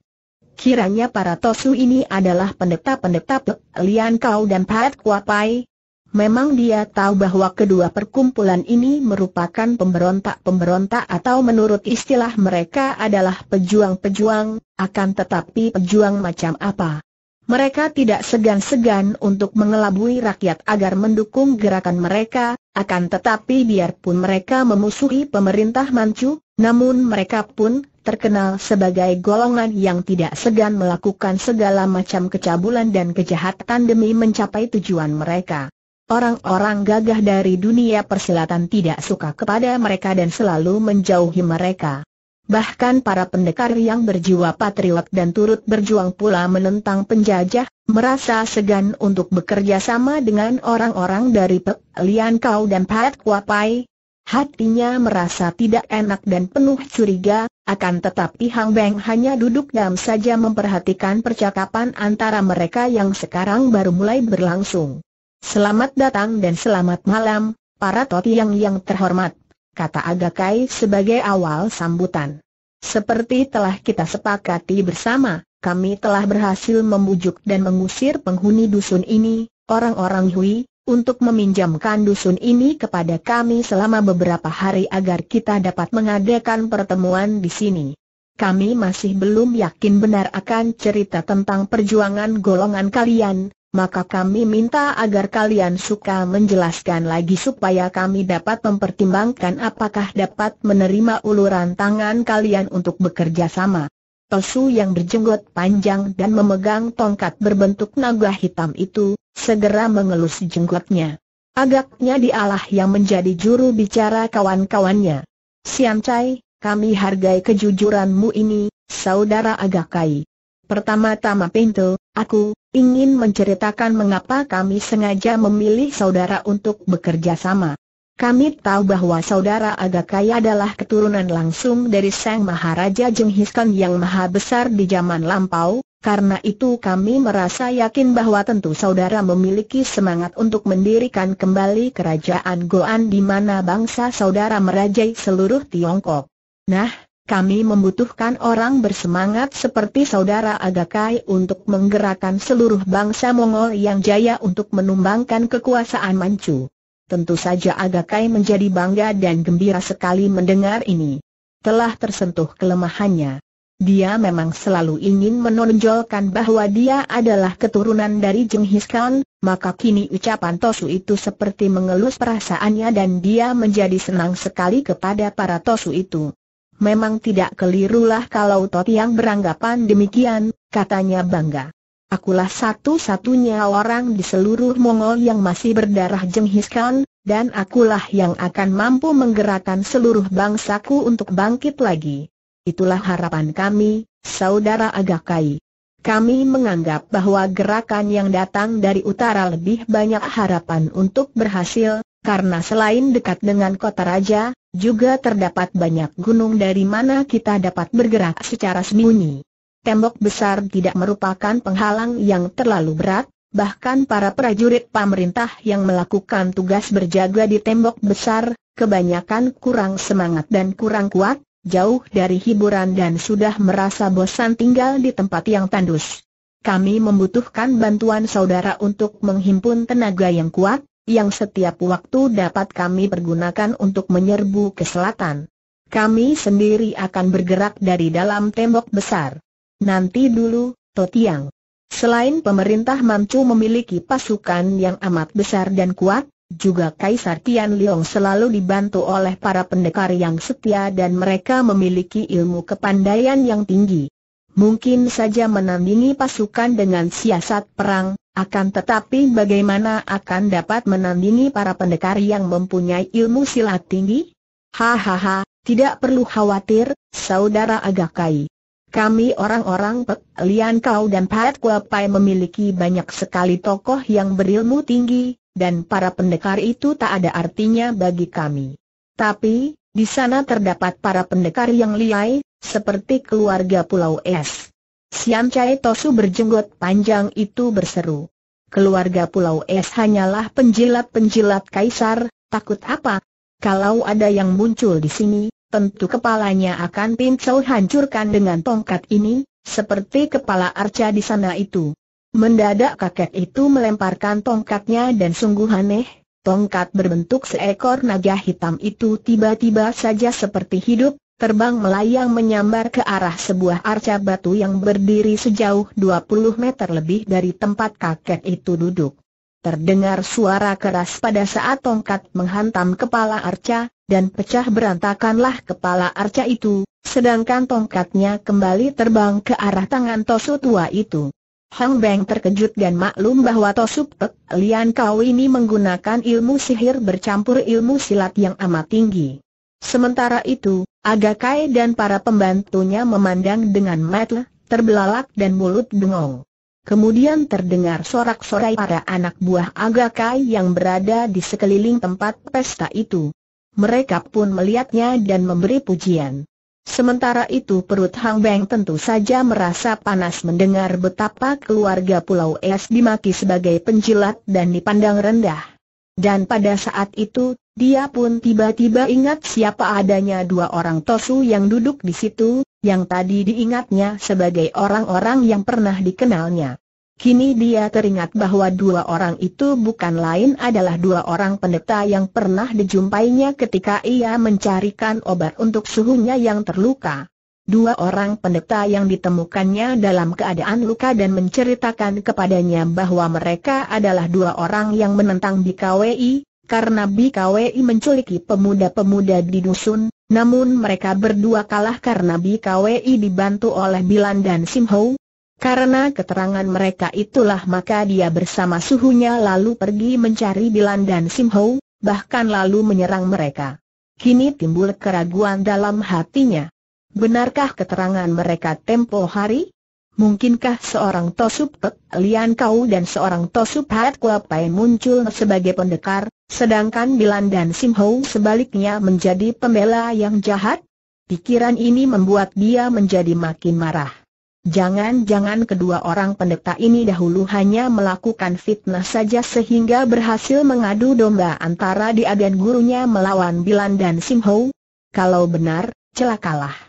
Kiranya para tosu ini adalah pendeta-pendeta Pek Lian Kau dan Pat Kuapai, Memang dia tahu bahwa kedua perkumpulan ini merupakan pemberontak-pemberontak atau menurut istilah mereka adalah pejuang-pejuang, akan tetapi pejuang macam apa. Mereka tidak segan-segan untuk mengelabui rakyat agar mendukung gerakan mereka, akan tetapi biarpun mereka memusuhi pemerintah Manchu, namun mereka pun terkenal sebagai golongan yang tidak segan melakukan segala macam kecabulan dan kejahatan demi mencapai tujuan mereka. Orang-orang gagah dari dunia persilatan tidak suka kepada mereka dan selalu menjauhi mereka. Bahkan para pendekar yang berjiwa patriot dan turut berjuang pula menentang penjajah, merasa segan untuk bekerja sama dengan orang-orang dari Pek Lian Kau dan Pat Kuapai. Hatinya merasa tidak enak dan penuh curiga, akan tetapi Hang Beng hanya duduk diam saja memperhatikan percakapan antara mereka yang sekarang baru mulai berlangsung. Selamat datang dan selamat malam, para toti yang yang terhormat, kata Agakai sebagai awal sambutan. Seperti telah kita sepakati bersama, kami telah berhasil membujuk dan mengusir penghuni dusun ini, orang-orang Hui, untuk meminjamkan dusun ini kepada kami selama beberapa hari agar kita dapat mengadakan pertemuan di sini. Kami masih belum yakin benar akan cerita tentang perjuangan golongan kalian, maka kami minta agar kalian suka menjelaskan lagi supaya kami dapat mempertimbangkan apakah dapat menerima uluran tangan kalian untuk bekerja sama. Tosu yang berjenggot panjang dan memegang tongkat berbentuk naga hitam itu, segera mengelus jenggotnya. Agaknya dialah yang menjadi juru bicara kawan-kawannya. Siancai, kami hargai kejujuranmu ini, saudara Agakai. Pertama-tama pintu, aku ingin menceritakan mengapa kami sengaja memilih saudara untuk bekerja sama. Kami tahu bahwa saudara kaya adalah keturunan langsung dari Sang Maharaja Jenghis Jenghiskan yang maha besar di zaman lampau, karena itu kami merasa yakin bahwa tentu saudara memiliki semangat untuk mendirikan kembali kerajaan Goan di mana bangsa saudara merajai seluruh Tiongkok. Nah, kami membutuhkan orang bersemangat seperti saudara Agakai untuk menggerakkan seluruh bangsa Mongol yang jaya untuk menumbangkan kekuasaan Manchu. Tentu saja Agakai menjadi bangga dan gembira sekali mendengar ini. Telah tersentuh kelemahannya. Dia memang selalu ingin menonjolkan bahwa dia adalah keturunan dari Jenghis Khan, maka kini ucapan Tosu itu seperti mengelus perasaannya dan dia menjadi senang sekali kepada para Tosu itu. Memang tidak kelirulah kalau Tot yang beranggapan demikian, katanya bangga. Akulah satu-satunya orang di seluruh Mongol yang masih berdarah jenghiskan, dan akulah yang akan mampu menggerakkan seluruh bangsaku untuk bangkit lagi. Itulah harapan kami, Saudara Agakai. Kami menganggap bahwa gerakan yang datang dari utara lebih banyak harapan untuk berhasil, karena selain dekat dengan kota raja, juga terdapat banyak gunung dari mana kita dapat bergerak secara sembunyi. Tembok besar tidak merupakan penghalang yang terlalu berat, bahkan para prajurit pemerintah yang melakukan tugas berjaga di tembok besar, kebanyakan kurang semangat dan kurang kuat, jauh dari hiburan dan sudah merasa bosan tinggal di tempat yang tandus. Kami membutuhkan bantuan saudara untuk menghimpun tenaga yang kuat, yang setiap waktu dapat kami pergunakan untuk menyerbu ke selatan. Kami sendiri akan bergerak dari dalam tembok besar. Nanti dulu, Totiang. Selain pemerintah Manchu memiliki pasukan yang amat besar dan kuat, juga Kaisar Tian Liong selalu dibantu oleh para pendekar yang setia dan mereka memiliki ilmu kepandaian yang tinggi. Mungkin saja menandingi pasukan dengan siasat perang, akan tetapi bagaimana akan dapat menandingi para pendekar yang mempunyai ilmu silat tinggi? Hahaha, tidak perlu khawatir, saudara Agakai. Kami orang-orang Pek Lian Kau dan Pat Kuapai memiliki banyak sekali tokoh yang berilmu tinggi, dan para pendekar itu tak ada artinya bagi kami. Tapi, di sana terdapat para pendekar yang liai, seperti keluarga Pulau Es. Siam Chai Tosu berjenggot panjang itu berseru. Keluarga Pulau Es hanyalah penjilat-penjilat kaisar, takut apa? Kalau ada yang muncul di sini, tentu kepalanya akan pincau hancurkan dengan tongkat ini, seperti kepala arca di sana itu. Mendadak kakek itu melemparkan tongkatnya dan sungguh aneh, tongkat berbentuk seekor naga hitam itu tiba-tiba saja seperti hidup, terbang melayang menyambar ke arah sebuah arca batu yang berdiri sejauh 20 meter lebih dari tempat kakek itu duduk. Terdengar suara keras pada saat tongkat menghantam kepala arca, dan pecah berantakanlah kepala arca itu, sedangkan tongkatnya kembali terbang ke arah tangan Tosu tua itu. Hang Beng terkejut dan maklum bahwa Tosu Pek Lian Kau ini menggunakan ilmu sihir bercampur ilmu silat yang amat tinggi. Sementara itu, Agakai dan para pembantunya memandang dengan mata terbelalak dan mulut bengong. Kemudian terdengar sorak-sorai para anak buah Agakai yang berada di sekeliling tempat pesta itu. Mereka pun melihatnya dan memberi pujian. Sementara itu perut Hang Beng tentu saja merasa panas mendengar betapa keluarga Pulau Es dimaki sebagai penjilat dan dipandang rendah. Dan pada saat itu, dia pun tiba-tiba ingat siapa adanya dua orang Tosu yang duduk di situ, yang tadi diingatnya sebagai orang-orang yang pernah dikenalnya. Kini dia teringat bahwa dua orang itu bukan lain adalah dua orang pendeta yang pernah dijumpainya ketika ia mencarikan obat untuk suhunya yang terluka dua orang pendeta yang ditemukannya dalam keadaan luka dan menceritakan kepadanya bahwa mereka adalah dua orang yang menentang BKWI, karena BKWI menculik pemuda-pemuda di dusun, namun mereka berdua kalah karena BKWI dibantu oleh Bilan dan Simho. Karena keterangan mereka itulah maka dia bersama suhunya lalu pergi mencari Bilan dan Simho, bahkan lalu menyerang mereka. Kini timbul keraguan dalam hatinya. Benarkah keterangan mereka tempo hari? Mungkinkah seorang Tosup Pek Lian Kau dan seorang Tosup Hat Kuapai muncul sebagai pendekar, sedangkan Bilan dan Sim Ho sebaliknya menjadi pembela yang jahat? Pikiran ini membuat dia menjadi makin marah. Jangan-jangan kedua orang pendeta ini dahulu hanya melakukan fitnah saja sehingga berhasil mengadu domba antara dia dan gurunya melawan Bilan dan Sim Ho? Kalau benar, celakalah.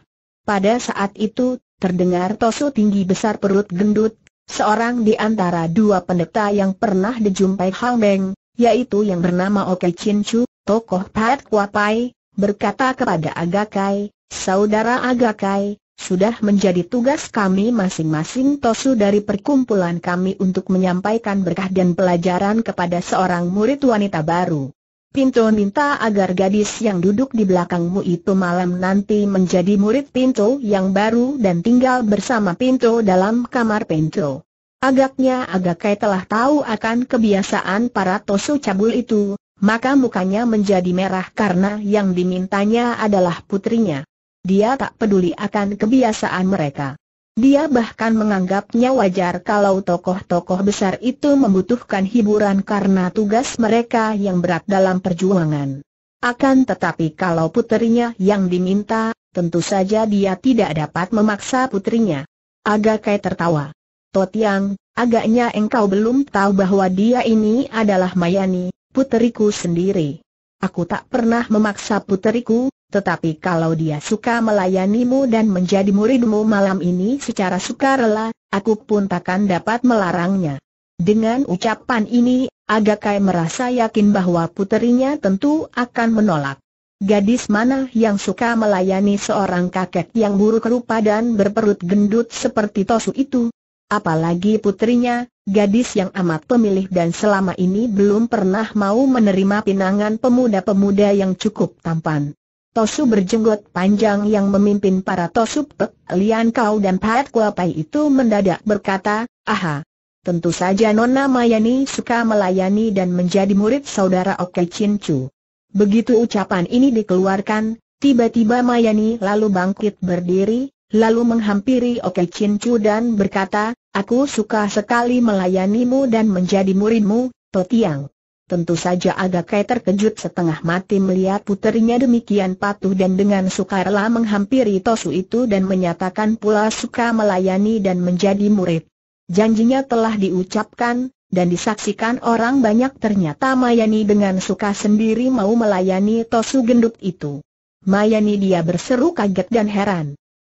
Pada saat itu, terdengar tosu tinggi besar perut gendut, seorang di antara dua pendeta yang pernah dijumpai Hang Beng, yaitu yang bernama Oke Chin Chu, tokoh Pat Kuapai, berkata kepada Agakai, Saudara Agakai, sudah menjadi tugas kami masing-masing tosu dari perkumpulan kami untuk menyampaikan berkah dan pelajaran kepada seorang murid wanita baru. Pinto minta agar gadis yang duduk di belakangmu itu malam nanti menjadi murid Pinto yang baru dan tinggal bersama Pinto dalam kamar Pinto. Agaknya Agakai telah tahu akan kebiasaan para tosu cabul itu, maka mukanya menjadi merah karena yang dimintanya adalah putrinya. Dia tak peduli akan kebiasaan mereka. Dia bahkan menganggapnya wajar kalau tokoh-tokoh besar itu membutuhkan hiburan karena tugas mereka yang berat dalam perjuangan. Akan tetapi kalau putrinya yang diminta, tentu saja dia tidak dapat memaksa putrinya. Agakai tertawa. Totiang, agaknya engkau belum tahu bahwa dia ini adalah Mayani, putriku sendiri. Aku tak pernah memaksa putriku. Tetapi kalau dia suka melayanimu dan menjadi muridmu malam ini secara sukarela, aku pun takkan dapat melarangnya. Dengan ucapan ini, Agakai merasa yakin bahwa puterinya tentu akan menolak. Gadis mana yang suka melayani seorang kakek yang buruk rupa dan berperut gendut seperti Tosu itu? Apalagi putrinya, gadis yang amat pemilih dan selama ini belum pernah mau menerima pinangan pemuda-pemuda yang cukup tampan. Tosu berjenggot panjang yang memimpin para Tosu Pek, Lian Kau dan Pat Kuapai itu mendadak berkata, aha. Tentu saja Nona Mayani suka melayani dan menjadi murid saudara Oke Chin Chu. Begitu ucapan ini dikeluarkan, tiba-tiba Mayani lalu bangkit berdiri, lalu menghampiri Oke Chin Chu dan berkata, Aku suka sekali melayanimu dan menjadi muridmu, Totiang. Tentu saja agak Agakai terkejut setengah mati melihat puterinya demikian patuh dan dengan sukarela menghampiri Tosu itu dan menyatakan pula suka melayani dan menjadi murid. Janjinya telah diucapkan, dan disaksikan orang banyak ternyata Mayani dengan suka sendiri mau melayani Tosu gendut itu. Mayani dia berseru kaget dan heran.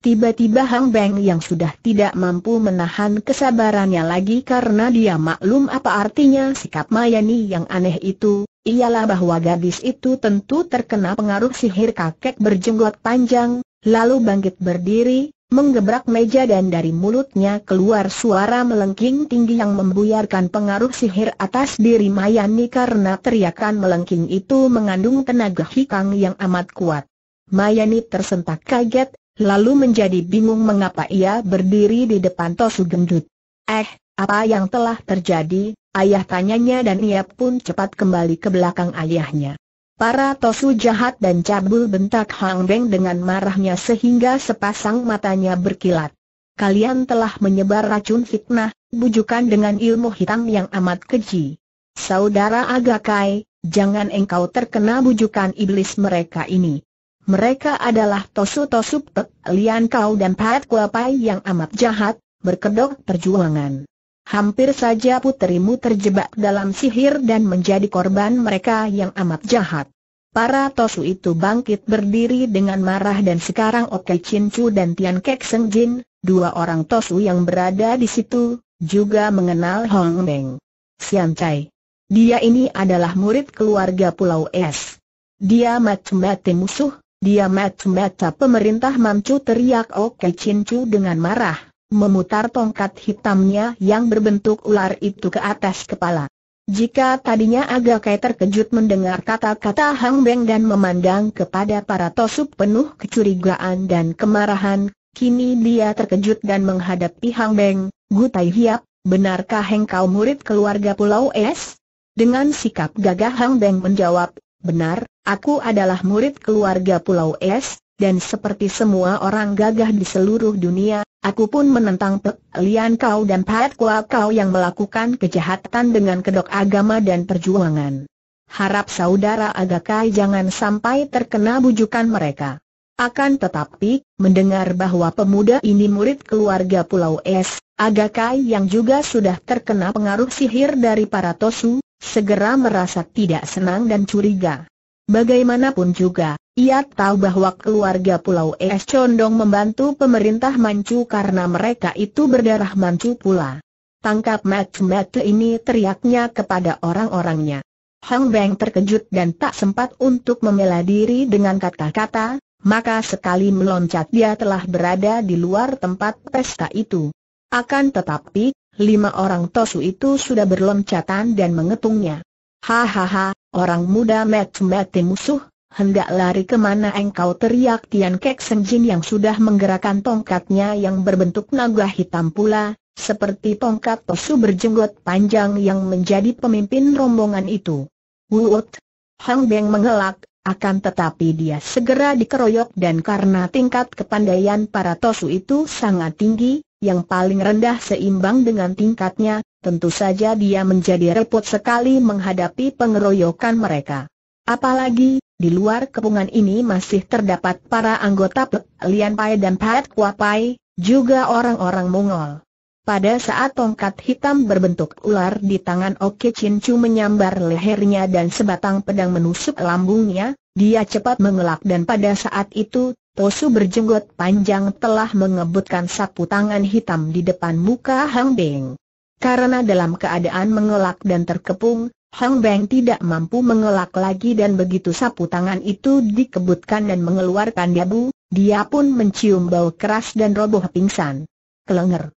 Tiba-tiba Hang Beng yang sudah tidak mampu menahan kesabarannya lagi karena dia maklum apa artinya sikap Mayani yang aneh itu, ialah bahwa gadis itu tentu terkena pengaruh sihir kakek berjenggot panjang, lalu bangkit berdiri, menggebrak meja dan dari mulutnya keluar suara melengking tinggi yang membuyarkan pengaruh sihir atas diri Mayani karena teriakan melengking itu mengandung tenaga hikang yang amat kuat. Mayani tersentak kaget, lalu menjadi bingung mengapa ia berdiri di depan Tosu Gendut. Eh, apa yang telah terjadi, ayah tanyanya dan ia pun cepat kembali ke belakang ayahnya. Para Tosu jahat dan cabul bentak Hang Beng dengan marahnya sehingga sepasang matanya berkilat. Kalian telah menyebar racun fitnah, bujukan dengan ilmu hitam yang amat keji. Saudara Agakai, jangan engkau terkena bujukan iblis mereka ini. Mereka adalah Tosu Tosu Pek, Lian Kau dan Pat Kuapai yang amat jahat, berkedok perjuangan. Hampir saja putrimu terjebak dalam sihir dan menjadi korban mereka yang amat jahat. Para Tosu itu bangkit berdiri dengan marah dan sekarang Oke Chin Chu dan Tian Kek Seng Jin, dua orang Tosu yang berada di situ, juga mengenal Hong Meng. Sian Chai. Dia ini adalah murid keluarga Pulau Es. Dia macam-macam musuh, dia mata-mata pemerintah Mamcu teriak Oke Cincu dengan marah, memutar tongkat hitamnya yang berbentuk ular itu ke atas kepala. Jika tadinya agak kayak terkejut mendengar kata-kata Hang Beng dan memandang kepada para tosup penuh kecurigaan dan kemarahan, kini dia terkejut dan menghadapi Hang Beng, Gutai Hiap, benarkah engkau murid keluarga Pulau Es? Dengan sikap gagah Hang Beng menjawab, Benar, aku adalah murid keluarga Pulau Es, dan seperti semua orang gagah di seluruh dunia, aku pun menentang Pek Kau dan pahat Kua Kau yang melakukan kejahatan dengan kedok agama dan perjuangan. Harap saudara Agakai jangan sampai terkena bujukan mereka. Akan tetapi, mendengar bahwa pemuda ini murid keluarga Pulau Es, Agakai yang juga sudah terkena pengaruh sihir dari para Tosu, segera merasa tidak senang dan curiga. Bagaimanapun juga, ia tahu bahwa keluarga Pulau Es condong membantu pemerintah Manchu karena mereka itu berdarah Manchu pula. Tangkap Mat-Mat ini teriaknya kepada orang-orangnya. Hang Beng terkejut dan tak sempat untuk membela diri dengan kata-kata, maka sekali meloncat dia telah berada di luar tempat pesta itu. Akan tetapi, lima orang Tosu itu sudah berloncatan dan mengetungnya. Hahaha, orang muda met-meti musuh, hendak lari kemana engkau teriak Tian Kek Senjin yang sudah menggerakkan tongkatnya yang berbentuk naga hitam pula, seperti tongkat Tosu berjenggot panjang yang menjadi pemimpin rombongan itu. Wuut! Hang Beng mengelak, akan tetapi dia segera dikeroyok dan karena tingkat kepandaian para tosu itu sangat tinggi, yang paling rendah seimbang dengan tingkatnya, tentu saja dia menjadi repot sekali menghadapi pengeroyokan mereka. Apalagi, di luar kepungan ini masih terdapat para anggota Pek Lian Pai dan Pat Kua Pai, juga orang-orang Mongol. Pada saat tongkat hitam berbentuk ular di tangan Oke Chin Chu menyambar lehernya dan sebatang pedang menusuk lambungnya, dia cepat mengelak dan pada saat itu, Tosu berjenggot panjang telah mengebutkan sapu tangan hitam di depan muka Hang Beng. Karena dalam keadaan mengelak dan terkepung, Hang Beng tidak mampu mengelak lagi dan begitu sapu tangan itu dikebutkan dan mengeluarkan debu, dia pun mencium bau keras dan roboh pingsan. Kelenger.